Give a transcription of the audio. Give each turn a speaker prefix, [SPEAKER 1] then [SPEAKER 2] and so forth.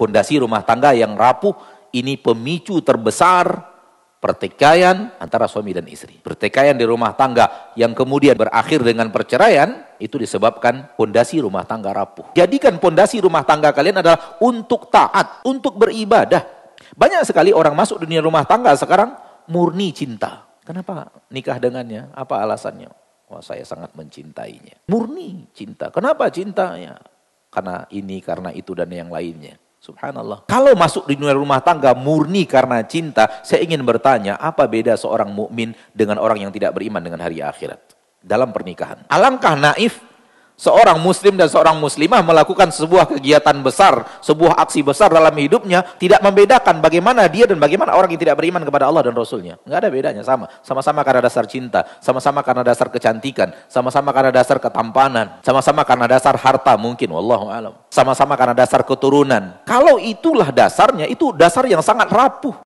[SPEAKER 1] Pondasi rumah tangga yang rapuh ini pemicu terbesar pertikaian antara suami dan istri. Pertikaian di rumah tangga yang kemudian berakhir dengan perceraian itu disebabkan pondasi rumah tangga rapuh. Jadikan pondasi rumah tangga kalian adalah untuk taat, untuk beribadah. Banyak sekali orang masuk dunia rumah tangga sekarang murni cinta. Kenapa nikah dengannya? Apa alasannya? Wah, saya sangat mencintainya. Murni cinta. Kenapa cintanya? Karena ini, karena itu dan yang lainnya. Subhanallah. Kalau masuk di dunia rumah tangga murni karena cinta, saya ingin bertanya, apa beda seorang mukmin dengan orang yang tidak beriman dengan hari akhirat dalam pernikahan? Alangkah naif seorang muslim dan seorang muslimah melakukan sebuah kegiatan besar, sebuah aksi besar dalam hidupnya, tidak membedakan bagaimana dia dan bagaimana orang yang tidak beriman kepada Allah dan Rasulnya. Nggak ada bedanya, sama. Sama-sama karena dasar cinta, sama-sama karena dasar kecantikan, sama-sama karena dasar ketampanan, sama-sama karena dasar harta mungkin, wallahu alam. Sama-sama karena dasar keturunan. Kalau itulah dasarnya, itu dasar yang sangat rapuh.